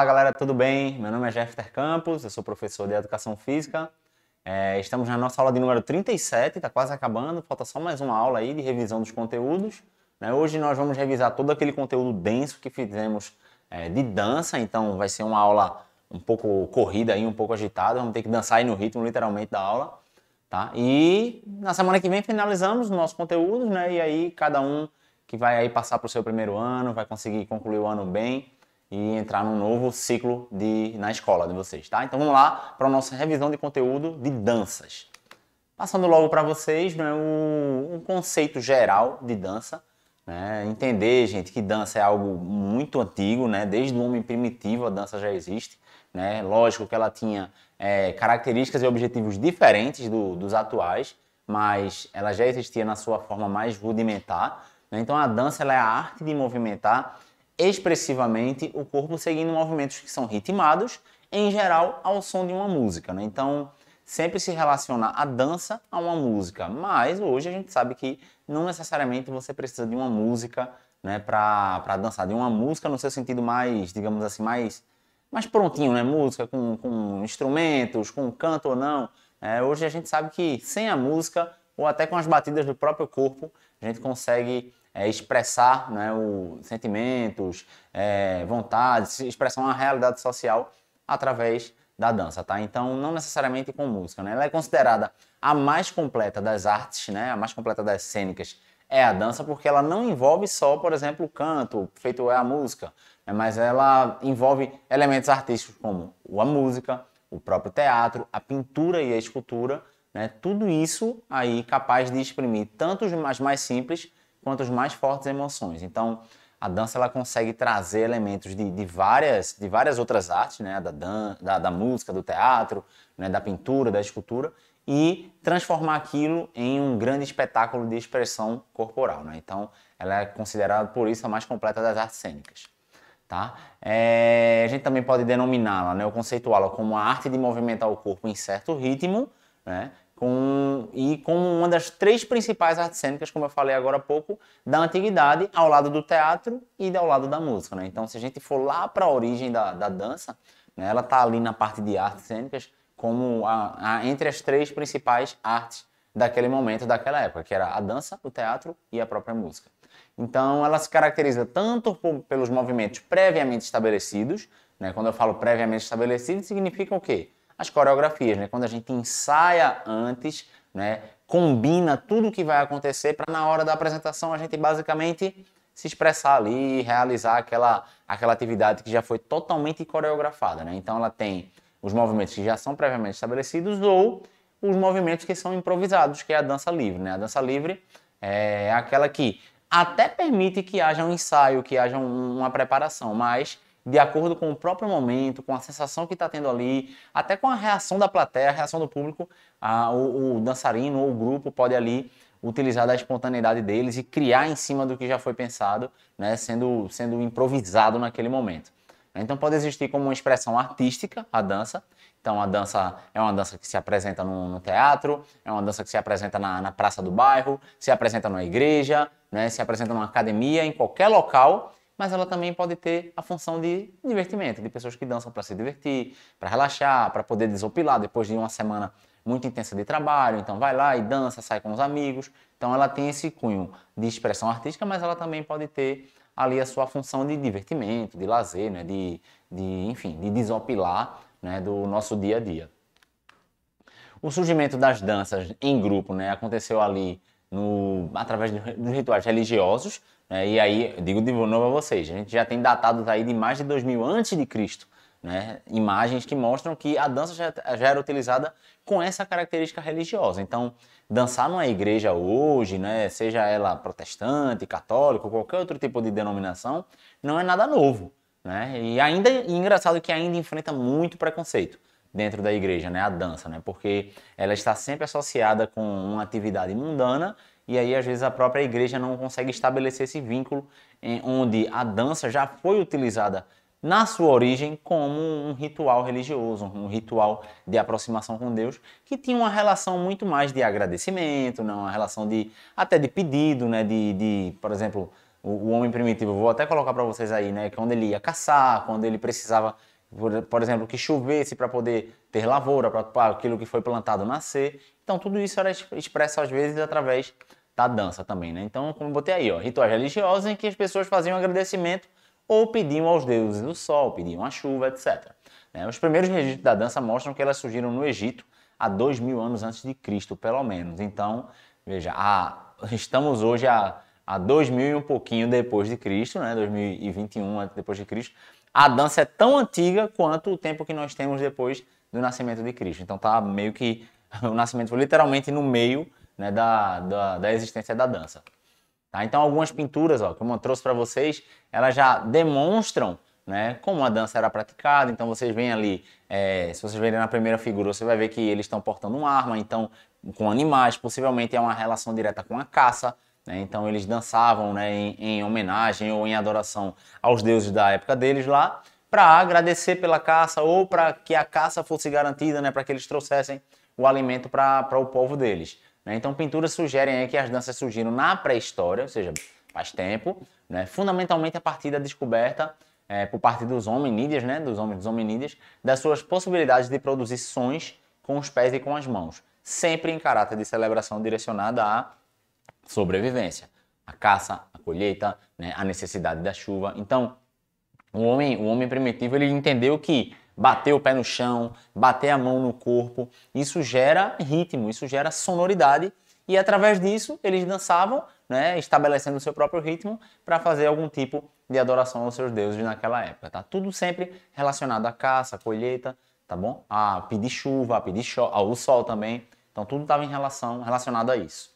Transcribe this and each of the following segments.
Fala galera, tudo bem? Meu nome é Jefter Campos, eu sou professor de Educação Física. É, estamos na nossa aula de número 37, está quase acabando, falta só mais uma aula aí de revisão dos conteúdos. Né? Hoje nós vamos revisar todo aquele conteúdo denso que fizemos é, de dança, então vai ser uma aula um pouco corrida aí, um pouco agitada, vamos ter que dançar aí no ritmo literalmente da aula. Tá? E na semana que vem finalizamos nossos conteúdos, né? E aí cada um que vai aí passar para o seu primeiro ano, vai conseguir concluir o ano bem e entrar num novo ciclo de, na escola de vocês, tá? Então vamos lá para a nossa revisão de conteúdo de danças. Passando logo para vocês né, o, um conceito geral de dança. Né? Entender, gente, que dança é algo muito antigo, né? desde o homem primitivo a dança já existe. Né? Lógico que ela tinha é, características e objetivos diferentes do, dos atuais, mas ela já existia na sua forma mais rudimentar. Né? Então a dança é a arte de movimentar expressivamente o corpo seguindo movimentos que são ritmados, em geral, ao som de uma música. Né? Então, sempre se relaciona a dança a uma música, mas hoje a gente sabe que não necessariamente você precisa de uma música né, para dançar, de uma música no seu sentido mais, digamos assim, mais, mais prontinho, né? música com, com instrumentos, com canto ou não. É, hoje a gente sabe que sem a música ou até com as batidas do próprio corpo, a gente consegue é, expressar né, o, sentimentos, é, vontades, expressar uma realidade social através da dança, tá? Então, não necessariamente com música, né? Ela é considerada a mais completa das artes, né? A mais completa das cênicas é a dança, porque ela não envolve só, por exemplo, o canto, feito é a música, né? mas ela envolve elementos artísticos como a música, o próprio teatro, a pintura e a escultura, né? Tudo isso aí capaz de exprimir tanto as mais simples quanto as mais fortes emoções. Então, a dança ela consegue trazer elementos de, de várias, de várias outras artes, né? da, dan da, da música, do teatro, né? da pintura, da escultura, e transformar aquilo em um grande espetáculo de expressão corporal. Né? Então, ela é considerada, por isso, a mais completa das artes cênicas. Tá? É, a gente também pode denominá-la, né, ou conceituá-la como a arte de movimentar o corpo em certo ritmo, né, com, e como uma das três principais artes cênicas, como eu falei agora há pouco, da antiguidade, ao lado do teatro e ao lado da música. Né? Então, se a gente for lá para a origem da, da dança, né, ela está ali na parte de artes cênicas como a, a, entre as três principais artes daquele momento, daquela época, que era a dança, o teatro e a própria música. Então, ela se caracteriza tanto por, pelos movimentos previamente estabelecidos, né? quando eu falo previamente estabelecidos, significa o quê? as coreografias, né? Quando a gente ensaia antes, né? Combina tudo o que vai acontecer para na hora da apresentação a gente basicamente se expressar ali e realizar aquela, aquela atividade que já foi totalmente coreografada, né? Então ela tem os movimentos que já são previamente estabelecidos ou os movimentos que são improvisados, que é a dança livre, né? A dança livre é aquela que até permite que haja um ensaio, que haja uma preparação, mas de acordo com o próprio momento, com a sensação que está tendo ali, até com a reação da plateia, a reação do público, a, o, o, dançarino ou o grupo pode ali utilizar da espontaneidade deles e criar em cima do que já foi pensado, né, sendo, sendo improvisado naquele momento. Então pode existir como uma expressão artística a dança. Então a dança é uma dança que se apresenta no, no teatro, é uma dança que se apresenta na, na praça do bairro, se apresenta na igreja, né, se apresenta numa academia, em qualquer local mas ela também pode ter a função de divertimento, de pessoas que dançam para se divertir, para relaxar, para poder desopilar depois de uma semana muito intensa de trabalho, então vai lá e dança, sai com os amigos. Então ela tem esse cunho de expressão artística, mas ela também pode ter ali a sua função de divertimento, de lazer, né? de, de enfim, de desopilar né? do nosso dia a dia. O surgimento das danças em grupo né? aconteceu ali no, através dos rituais religiosos, né? e aí, digo de novo a vocês, a gente já tem datados aí de mais de 2000 antes de Cristo, né? imagens que mostram que a dança já, já, era utilizada com essa característica religiosa. Então, dançar numa igreja hoje, né? seja ela protestante, católico, qualquer outro tipo de denominação, não é nada novo. Né? E ainda, e engraçado que ainda enfrenta muito preconceito dentro da igreja, né? A dança, né? Porque ela está sempre associada com uma atividade mundana e aí às vezes a própria igreja não consegue estabelecer esse vínculo em onde a dança já foi utilizada na sua origem como um ritual religioso, um ritual de aproximação com Deus, que tinha uma relação muito mais de agradecimento, né? uma relação de até de pedido, né? de, de por exemplo, o, o homem primitivo, vou até colocar para vocês aí, né? quando ele ia caçar, quando ele precisava por, por exemplo, que chovesse para poder ter lavoura, para aquilo que foi plantado nascer. Então, tudo isso era expresso às vezes através da dança também, né? Então, como eu botei aí, ó, rituais religiosos em que as pessoas faziam agradecimento ou pediam aos deuses do sol, pediam a chuva, etc. Né? Os primeiros registros da dança mostram que elas surgiram no Egito há dois mil anos antes de Cristo, pelo menos. Então, veja, a, estamos hoje a, a dois mil e um pouquinho depois de Cristo, né? 2021 depois de Cristo a dança é tão antiga quanto o tempo que nós temos depois do nascimento de Cristo. Então tá meio que o nascimento foi literalmente no meio né, da, da, da, existência da dança. Tá? Então algumas pinturas, ó, como eu trouxe para vocês, elas já demonstram né, como a dança era praticada. Então vocês veem ali, é, se vocês verem na primeira figura, você vai ver que eles estão portando uma arma, então com animais, possivelmente é uma relação direta com a caça. Né? Então eles dançavam né, em, em, homenagem ou em adoração aos deuses da época deles lá, para agradecer pela caça ou para que a caça fosse garantida, né, para que eles trouxessem o alimento para o povo deles. Né? Então pinturas sugerem que as danças surgiram na pré-história, ou seja, faz tempo, né? fundamentalmente a partir da descoberta é, por parte dos hominídeos, né, dos homens dos hominídeos, das suas possibilidades de produzir sons com os pés e com as mãos, sempre em caráter de celebração direcionada a sobrevivência. A caça, a colheita, né, a necessidade da chuva. Então, o homem, o homem primitivo ele entendeu que bater o pé no chão, bater a mão no corpo, isso gera ritmo, isso gera sonoridade e através disso eles dançavam, né, estabelecendo o seu próprio ritmo para fazer algum tipo de adoração aos seus deuses naquela época, tá? Tudo sempre relacionado à caça, à colheita, tá bom? A pedir chuva, a pedir ao sol também. Então tudo estava em relação relacionado a isso.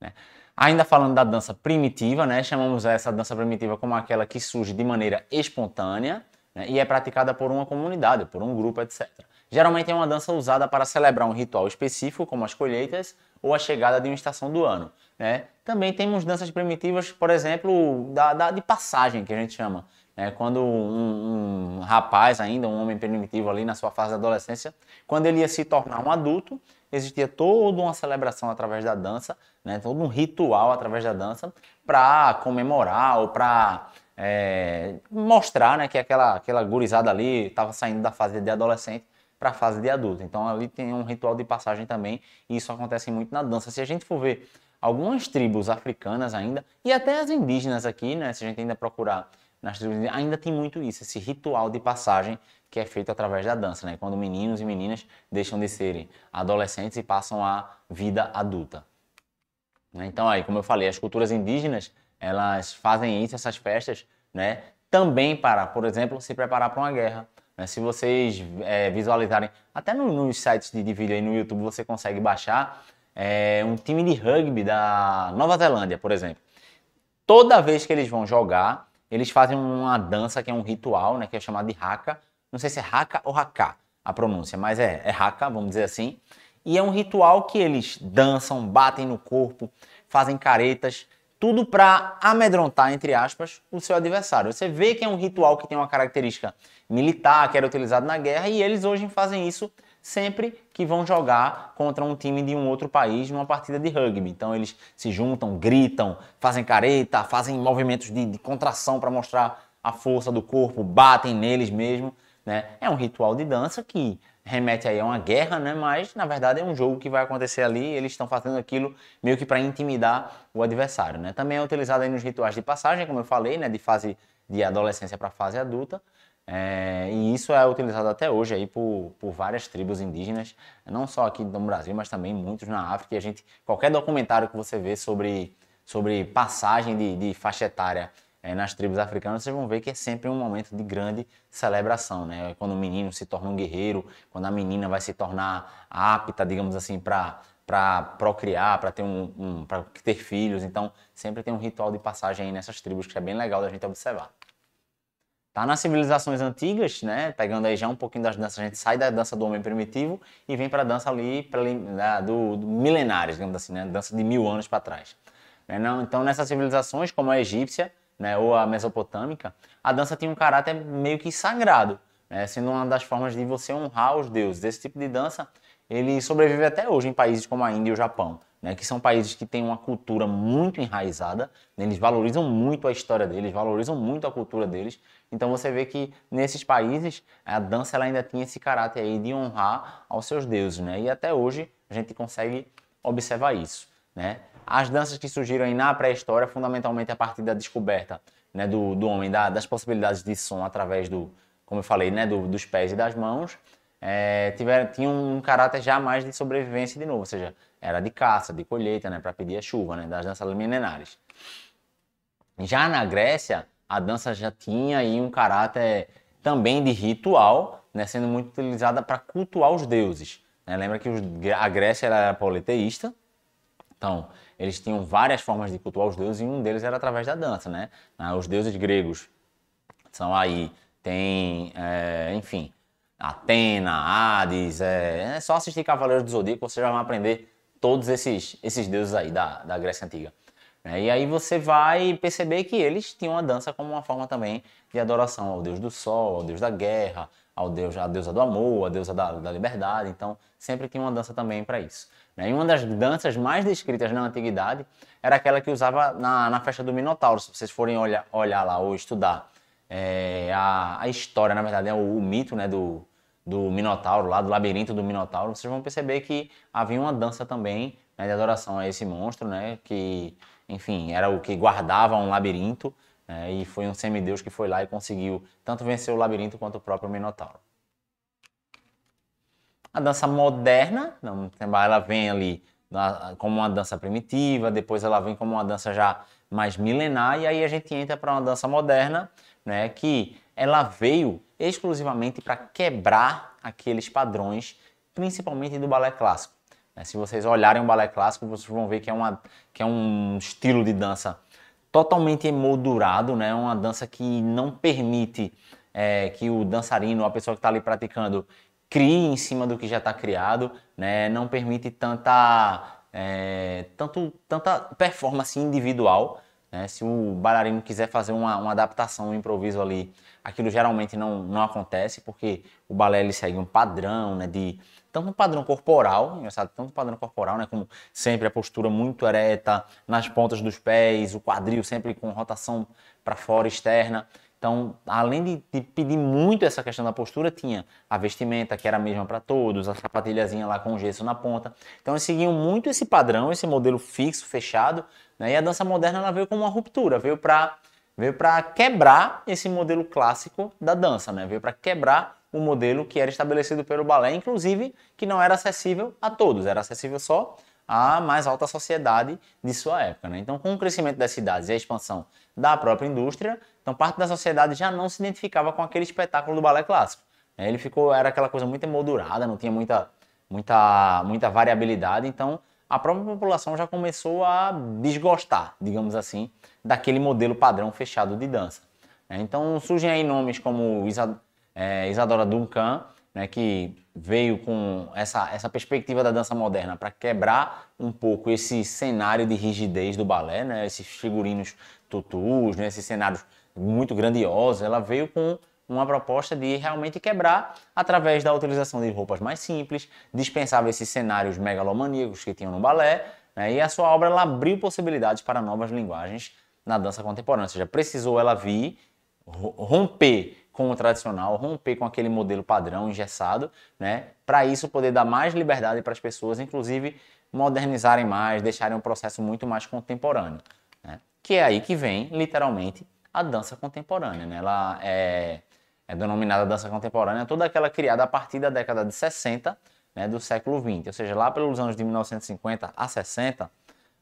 Né? Ainda falando da dança primitiva, né? chamamos essa dança primitiva como aquela que surge de maneira espontânea né? e é praticada por uma comunidade, por um grupo, etc. Geralmente é uma dança usada para celebrar um ritual específico, como as colheitas ou a chegada de uma estação do ano. Né? Também temos danças primitivas, por exemplo, da, da de passagem, que a gente chama, é, quando um, um, rapaz, ainda um homem primitivo ali na sua fase de adolescência, quando ele ia se tornar um adulto, existia toda uma celebração através da dança, né, todo um ritual através da dança para comemorar ou para é, mostrar né, que aquela, aquela gurizada ali estava saindo da fase de adolescente para a fase de adulto. Então ali tem um ritual de passagem também e isso acontece muito na dança. Se a gente for ver algumas tribos africanas ainda e até as indígenas aqui, né, se a gente ainda procurar nas tribos ainda tem muito isso, esse ritual de passagem que é feito através da dança, né? Quando meninos e meninas deixam de serem adolescentes e passam à vida adulta. Né? Então aí, como eu falei, as culturas indígenas, elas fazem isso, essas festas, né? Também para, por exemplo, se preparar para uma guerra. Né? Se vocês é, visualizarem, até no, nos sites de, de vídeo aí no YouTube você consegue baixar é, um time de rugby da Nova Zelândia, por exemplo. Toda vez que eles vão jogar, eles fazem uma dança que é um ritual, né, que é chamado de haka. Não sei se é haka ou haka a pronúncia, mas é, é haka, vamos dizer assim. E é um ritual que eles dançam, batem no corpo, fazem caretas, tudo para amedrontar, entre aspas, o seu adversário. Você vê que é um ritual que tem uma característica militar, que era utilizado na guerra, e eles hoje fazem isso sempre que vão jogar contra um time de um outro país numa partida de rugby. Então eles se juntam, gritam, fazem careta, fazem movimentos de, de contração para mostrar a força do corpo, batem neles mesmo. Né? É um ritual de dança que remete aí a uma guerra, né? Mas na verdade é um jogo que vai acontecer ali. Eles estão fazendo aquilo meio que para intimidar o adversário, né? Também é utilizado aí nos rituais de passagem, como eu falei, né? De fase de adolescência para fase adulta, é, e isso é utilizado até hoje aí por, por várias tribos indígenas, não só aqui no Brasil, mas também muitos na África. E a gente, qualquer documentário que você vê sobre, sobre passagem de, de faixa etária é, nas tribos africanas, vocês vão ver que é sempre um momento de grande celebração, né? É quando o menino se torna um guerreiro, quando a menina vai se tornar apta, digamos assim, para para procriar, para ter um, um ter filhos, então sempre tem um ritual de passagem aí nessas tribos que é bem legal da gente observar. Tá nas civilizações antigas, né? Pegando aí já um pouquinho das danças, a gente sai da dança do homem primitivo e vem para a dança ali da, né, do, do digamos assim, né? Dança de mil anos para trás. Né? Não, então, nessas civilizações, como a egípcia né, ou a mesopotâmica, a dança tinha um caráter meio que sagrado, né? sendo uma das formas de você honrar os deuses. Esse tipo de dança ele sobrevive até hoje em países como a Índia e o Japão né, que são países que têm uma cultura muito enraizada, né, eles valorizam muito a história deles, valorizam muito a cultura deles. Então você vê que nesses países a dança ela ainda tinha esse caráter aí de honrar aos seus deuses, né? E até hoje a gente consegue observar isso, né? As danças que surgiram aí na pré-história, fundamentalmente a partir da descoberta né, do, do homem, da, das possibilidades de som através do, como eu falei, né, do, dos pés e das mãos, é, tiveram, tinha um caráter já mais de sobrevivência de novo, ou seja, era de caça, de colheita, né, para pedir a chuva, né, das danças milenares. Já na Grécia, a dança já tinha aí um caráter também de ritual, né, sendo muito utilizada para cultuar os deuses. Né? Lembra que os, a Grécia era politeísta, então eles tinham várias formas de cultuar os deuses e um deles era através da dança, né? Ah, os deuses gregos são aí, tem, é, enfim, Atena, Hades, é, é só assistir Cavaleiros do Zodíaco, você já vai aprender todos esses, esses deuses aí da, da Grécia Antiga. Né? E aí você vai perceber que eles tinham a dança como uma forma também de adoração ao deus do sol, ao deus da guerra, ao deus, à deusa do amor, à deusa da, da liberdade. Então sempre tinha uma dança também para isso. Né? E uma das danças mais descritas na antiguidade era aquela que usava na, na festa do Minotauro. Se vocês forem olhar, olhar lá ou estudar é, a, a história, na verdade, é o, o mito né, do, do Minotauro, lá do labirinto do Minotauro, vocês vão perceber que havia uma dança também né, de adoração a esse monstro, né, que, enfim, era o que guardava um labirinto, né, e foi um semideus que foi lá e conseguiu tanto vencer o labirinto quanto o próprio Minotauro. A dança moderna, ela vem ali como uma dança primitiva, depois ela vem como uma dança já mais milenar, e aí a gente entra para uma dança moderna, né, que ela veio exclusivamente para quebrar aqueles padrões, principalmente do balé clássico. Né? Se vocês olharem o balé clássico, vocês vão ver que é, uma, que é um estilo de dança totalmente emoldurado, né? É uma dança que não permite é, que o dançarino, a pessoa que está ali praticando, crie em cima do que já está criado, né? não permite tanta, é, tanto, tanta performance individual, né? Se o bailarino quiser fazer uma, uma, adaptação, um improviso ali, aquilo geralmente não, não acontece, porque o balé ele segue um padrão, né? De, tanto um padrão corporal, tanto um padrão corporal, né? Como sempre a postura muito ereta, nas pontas dos pés, o quadril sempre com rotação para fora externa. Então, além de, de, pedir muito essa questão da postura, tinha a vestimenta que era a mesma para todos, a sapatilhazinha lá com gesso na ponta. Então, eles seguiam muito esse padrão, esse modelo fixo, fechado. Né? E a dança moderna ela veio como uma ruptura, veio para veio para quebrar esse modelo clássico da dança, né? Veio para quebrar o modelo que era estabelecido pelo balé, inclusive que não era acessível a todos, era acessível só a mais alta sociedade de sua época. Né? Então, com o crescimento das cidades e a expansão da própria indústria, então parte da sociedade já não se identificava com aquele espetáculo do balé clássico. Né? Ele ficou, era aquela coisa muito emoldurada, não tinha muita, muita, muita variabilidade, então a própria população já começou a desgostar, digamos assim, daquele modelo padrão fechado de dança. Né? Então surgem aí nomes como eh, Isadora Duncan, né, que veio com essa, essa perspectiva da dança moderna para quebrar um pouco esse cenário de rigidez do balé, né, esses figurinos tutus, né, esses cenários muito grandiosos, ela veio com uma proposta de realmente quebrar através da utilização de roupas mais simples, dispensava esses cenários megalomaníacos que tinham no balé, né, e a sua obra ela abriu possibilidades para novas linguagens na dança contemporânea, ou seja, precisou ela vir romper com o tradicional, romper com aquele modelo padrão engessado, né? Para isso poder dar mais liberdade para as pessoas, inclusive modernizarem mais, deixarem um processo muito mais contemporâneo, né? Que é aí que vem, literalmente, a dança contemporânea, né? Ela é, é denominada dança contemporânea, toda aquela criada a partir da década de 60, né, do século 20, ou seja, lá pelos anos de 1950 a 60,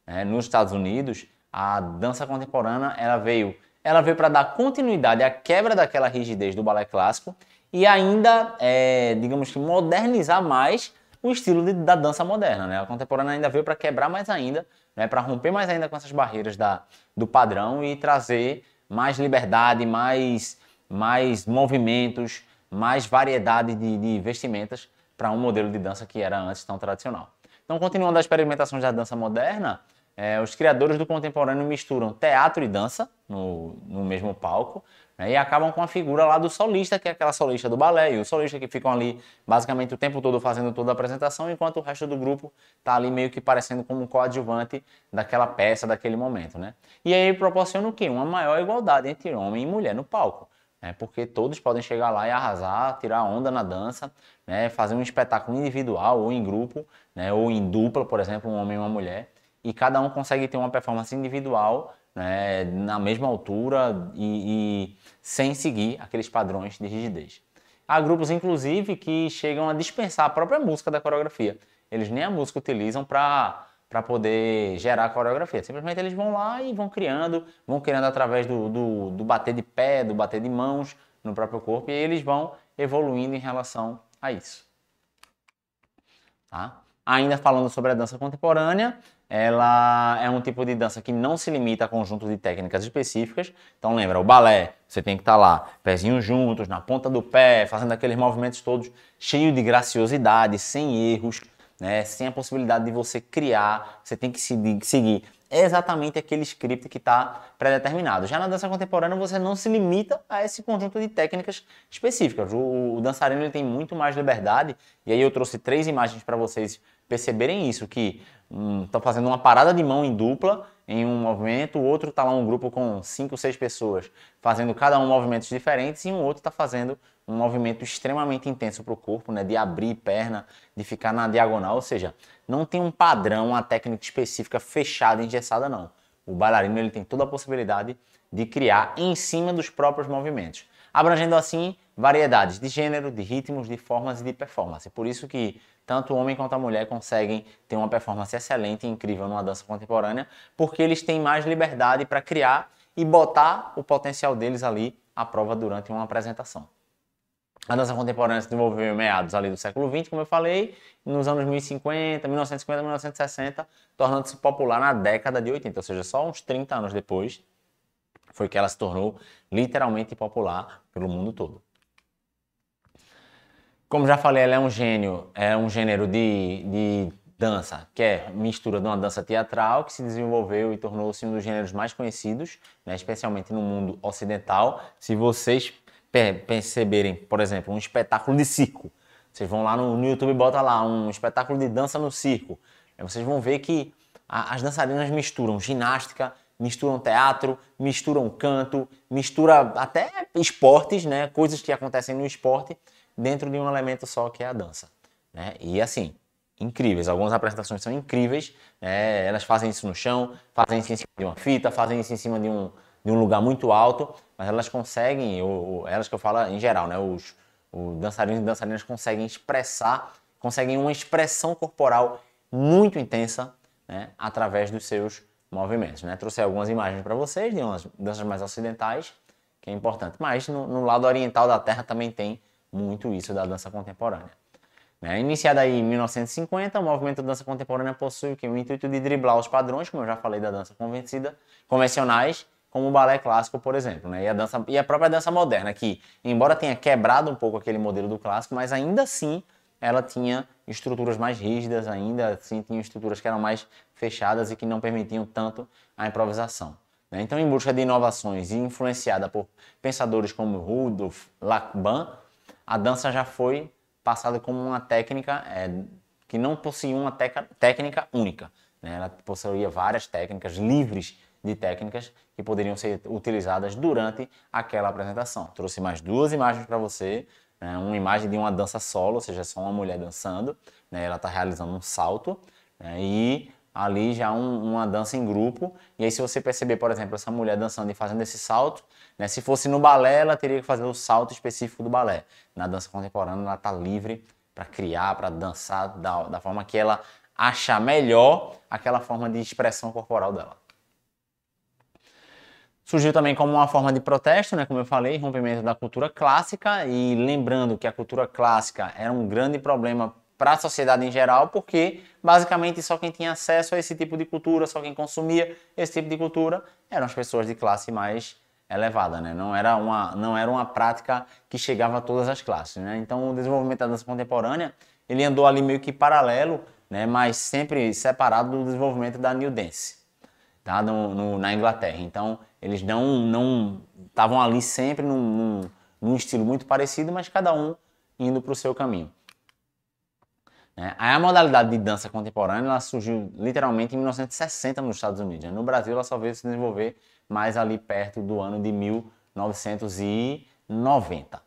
né, nos Estados Unidos, a dança contemporânea ela veio ela veio para dar continuidade à quebra daquela rigidez do balé clássico e ainda, é, digamos que, modernizar mais o estilo de, da dança moderna. Né? A contemporânea ainda veio para quebrar mais ainda, né? para romper mais ainda com essas barreiras da, do padrão e trazer mais liberdade, mais, mais movimentos, mais variedade de, de vestimentas para um modelo de dança que era antes tão tradicional. Então, continuando a experimentação da dança moderna, é, os criadores do contemporâneo misturam teatro e dança no, no mesmo palco né, e acabam com a figura lá do solista, que é aquela solista do balé, e o solista que ficam ali basicamente o tempo todo fazendo toda a apresentação, enquanto o resto do grupo está ali meio que parecendo como um coadjuvante daquela peça, daquele momento. Né? E aí proporciona o quê? Uma maior igualdade entre homem e mulher no palco. Né, porque todos podem chegar lá e arrasar, tirar onda na dança, né, fazer um espetáculo individual ou em grupo, né, ou em dupla, por exemplo, um homem e uma mulher e cada um consegue ter uma performance individual né, na mesma altura e, e, sem seguir aqueles padrões de rigidez. Há grupos, inclusive, que chegam a dispensar a própria música da coreografia. Eles nem a música utilizam para para poder gerar a coreografia. Simplesmente eles vão lá e vão criando, vão criando através do, do, do bater de pé, do bater de mãos no próprio corpo e eles vão evoluindo em relação a isso. Tá? Ainda falando sobre a dança contemporânea, ela é um tipo de dança que não se limita a conjunto de técnicas específicas. Então lembra, o balé, você tem que estar tá lá, pezinhos juntos, na ponta do pé, fazendo aqueles movimentos todos cheio de graciosidade, sem erros, né? sem a possibilidade de você criar. Você tem que seguir é exatamente aquele script que está pré-determinado. Já na dança contemporânea, você não se limita a esse conjunto de técnicas específicas. O, o dançarino ele tem muito mais liberdade, e aí eu trouxe três imagens para vocês perceberem isso, que estão hum, fazendo uma parada de mão em dupla, em um movimento, o outro está lá um grupo com cinco, seis pessoas fazendo cada um movimentos diferentes e um outro está fazendo um movimento extremamente intenso para o corpo, né, de abrir perna, de ficar na diagonal, ou seja, não tem um padrão, uma técnica específica fechada, engessada não. O bailarino ele tem toda a possibilidade de criar em cima dos próprios movimentos, abrangendo assim variedades de gênero, de ritmos, de formas e de performance. Por isso que tanto o homem quanto a mulher conseguem ter uma performance excelente e incrível numa dança contemporânea, porque eles têm mais liberdade para criar e botar o potencial deles ali à prova durante uma apresentação. A dança contemporânea se desenvolveu em meados ali do século XX, como eu falei, nos anos 1950, 1950, 1960, tornando-se popular na década de 80, ou seja, só uns 30 anos depois foi que ela se tornou literalmente popular pelo mundo todo. Como já falei, ela é um gênio, é um gênero de, de dança, que é mistura de uma dança teatral que se desenvolveu e tornou-se um dos gêneros mais conhecidos, né, especialmente no mundo ocidental. Se vocês perceberem, por exemplo, um espetáculo de circo, vocês vão lá no, no YouTube e bota lá um espetáculo de dança no circo. Aí né, vocês vão ver que a, as dançarinas misturam ginástica, misturam teatro, misturam canto, mistura até esportes, né, coisas que acontecem no esporte dentro de um elemento só que é a dança. Né? E assim, incríveis. Algumas apresentações são incríveis, né? elas fazem isso no chão, fazem isso em cima de uma fita, fazem isso em cima de um, de um lugar muito alto, mas elas conseguem, ou, elas que eu falo em geral, né? os, os dançarinos e dançarinas conseguem expressar, conseguem uma expressão corporal muito intensa né? através dos seus movimentos. Né? Trouxe algumas imagens para vocês de umas danças mais ocidentais, que é importante, mas no, no lado oriental da Terra também tem muito isso da dança contemporânea. Né? Iniciada aí em 1950, o movimento da dança contemporânea possui o, o intuito de driblar os padrões, como eu já falei, da dança convencida, convencionais, como o balé clássico, por exemplo, né? e, a dança, e a própria dança moderna, que, embora tenha quebrado um pouco aquele modelo do clássico, mas ainda assim ela tinha estruturas mais rígidas ainda, assim, tinha estruturas que eram mais fechadas e que não permitiam tanto a improvisação. Né? Então, em busca de inovações e influenciada por pensadores como Rudolf Lacan, a dança já foi passada como uma técnica é, que não possuía uma técnica única. Né? Ela possuía várias técnicas livres de técnicas que poderiam ser utilizadas durante aquela apresentação. Trouxe mais duas imagens para você. Né? Uma imagem de uma dança solo, ou seja, só uma mulher dançando. Né? Ela está realizando um salto. Né? E ali já é um, uma dança em grupo. E aí, se você perceber, por exemplo, essa mulher dançando e fazendo esse salto, né? Se fosse no balé, ela teria que fazer o salto específico do balé. Na dança contemporânea, ela está livre para criar, para dançar da, da forma que ela achar melhor aquela forma de expressão corporal dela. Surgiu também como uma forma de protesto, né, como eu falei, rompimento da cultura clássica e lembrando que a cultura clássica era um grande problema para a sociedade em geral, porque basicamente só quem tinha acesso a esse tipo de cultura, só quem consumia esse tipo de cultura eram as pessoas de classe mais elevada, né? Não era uma, não era uma prática que chegava a todas as classes, né? Então o desenvolvimento da dança contemporânea ele andou ali meio que paralelo, né? Mas sempre separado do desenvolvimento da New Dance, tá? No, no, na Inglaterra. Então eles não não estavam ali sempre num, num, num estilo muito parecido, mas cada um indo para o seu caminho. Né? Aí a modalidade de dança contemporânea ela surgiu literalmente em 1960 nos Estados Unidos. Né? No Brasil ela só veio se desenvolver mais ali perto do ano de 1990.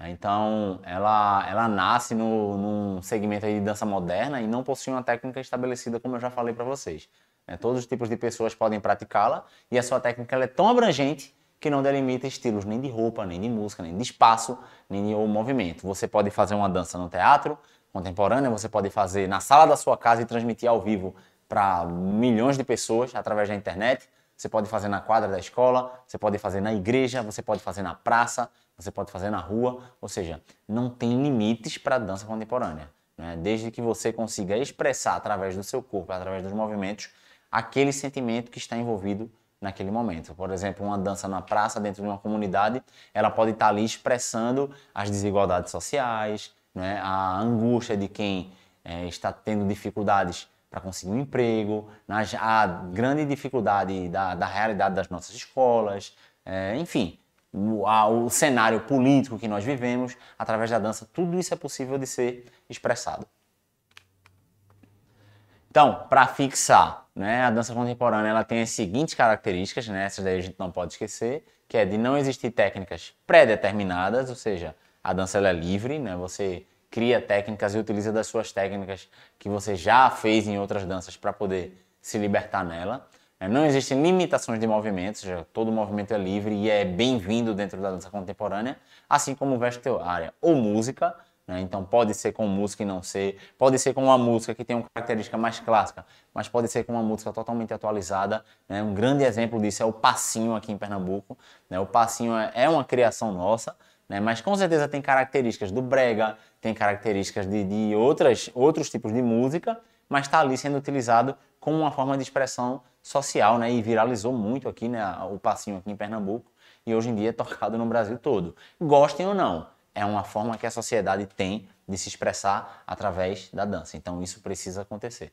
Né? Então ela, ela nasce no, num segmento de dança moderna e não possui uma técnica estabelecida, como eu já falei para vocês. Né? Todos os tipos de pessoas podem praticá-la e a sua técnica é tão abrangente que não delimita estilos nem de roupa, nem de música, nem de espaço, nem de movimento. Você pode fazer uma dança no teatro, contemporânea, você pode fazer na sala da sua casa e transmitir ao vivo para milhões de pessoas através da internet. Você pode fazer na quadra da escola, você pode fazer na igreja, você pode fazer na praça, você pode fazer na rua. Ou seja, não tem limites para a dança contemporânea. Né? Desde que você consiga expressar através do seu corpo, através dos movimentos, aquele sentimento que está envolvido naquele momento. Por exemplo, uma dança na praça, dentro de uma comunidade, ela pode estar tá ali expressando as desigualdades sociais, né? a angústia de quem é, está tendo dificuldades para conseguir um emprego, nas, a grande dificuldade da, da realidade das nossas escolas, é, enfim, o, a, o cenário político que nós vivemos, através da dança, tudo isso é possível de ser expressado. Então, para fixar, né, a dança contemporânea ela tem as seguintes características, né, essas daí a gente não pode esquecer, que é de não existir técnicas pré-determinadas, ou seja, a dança é livre, né? Você cria técnicas e utiliza das suas técnicas que você já fez em outras danças para poder se libertar nela. Né? Não existem limitações de movimentos, todo movimento é livre e é bem-vindo dentro da dança contemporânea, assim como vestuária ou música. Né? Então pode ser com música e não ser, pode ser com uma música que tem uma característica mais clássica, mas pode ser com uma música totalmente atualizada. Né? Um grande exemplo disso é o passinho aqui em Pernambuco. Né? O passinho é, é uma criação nossa, né? Mas com certeza tem características do brega, tem características de, de outras, outros tipos de música, mas está ali sendo utilizado como uma forma de expressão social, né? E viralizou muito aqui, né? O passinho aqui em Pernambuco e hoje em dia é tocado no Brasil todo. Gostem ou não, é uma forma que a sociedade tem de se expressar através da dança. Então isso precisa acontecer.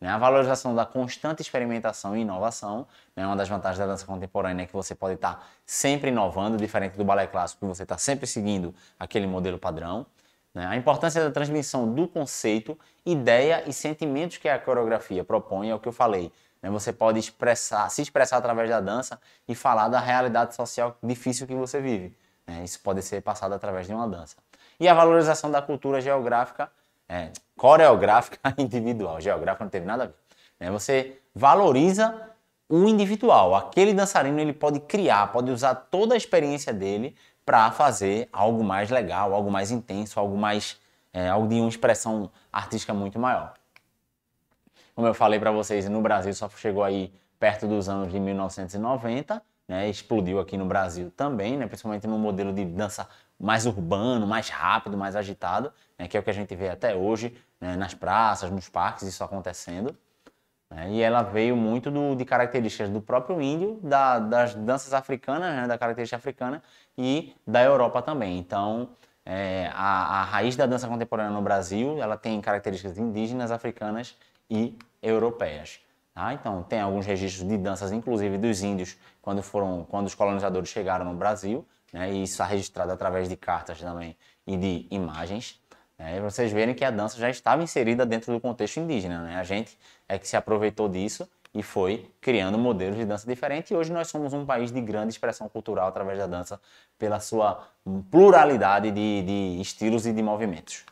Né? A valorização da constante experimentação e inovação, né? É uma das vantagens da dança contemporânea é que você pode estar tá sempre inovando, diferente do balé clássico, que você está sempre seguindo aquele modelo padrão. Né? A importância da transmissão do conceito, ideia e sentimentos que a coreografia propõe, é o que eu falei. Né? Você pode expressar, se expressar através da dança e falar da realidade social difícil que você vive. Né? Isso pode ser passado através de uma dança. E a valorização da cultura geográfica é, coreográfica individual. Geográfica não teve nada a ver. É, você valoriza o individual. Aquele dançarino ele pode criar, pode usar toda a experiência dele para fazer algo mais legal, algo mais intenso, algo mais é, algo de uma expressão artística muito maior. Como eu falei para vocês, no Brasil só chegou aí perto dos anos de 1990 né, explodiu aqui no Brasil também, né, principalmente no modelo de dança mais urbano, mais rápido, mais agitado, né, que é o que a gente vê até hoje né, nas praças, nos parques, isso acontecendo. Né, e ela veio muito do, de características do próprio índio, da, das danças africanas, né, da característica africana e da Europa também. Então, é, a, a raiz da dança contemporânea no Brasil, ela tem características indígenas, africanas e europeias. Tá? Então, tem alguns registros de danças, inclusive dos índios, quando, foram, quando os colonizadores chegaram no Brasil, né, e isso é registrado através de cartas também e de imagens. Né, e vocês verem que a dança já estava inserida dentro do contexto indígena. Né? A gente é que se aproveitou disso e foi criando modelos de dança diferente. E hoje nós somos um país de grande expressão cultural através da dança, pela sua pluralidade de, de estilos e de movimentos.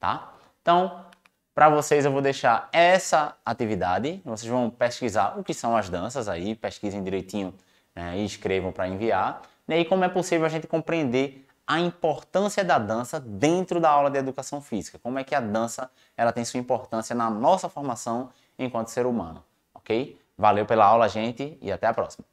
Tá? Então, para vocês eu vou deixar essa atividade, vocês vão pesquisar o que são as danças aí, pesquisem direitinho né, e escrevam para enviar. E aí como é possível a gente compreender a importância da dança dentro da aula de educação física, como é que a dança ela tem sua importância na nossa formação enquanto ser humano, ok? Valeu pela aula, gente, e até a próxima.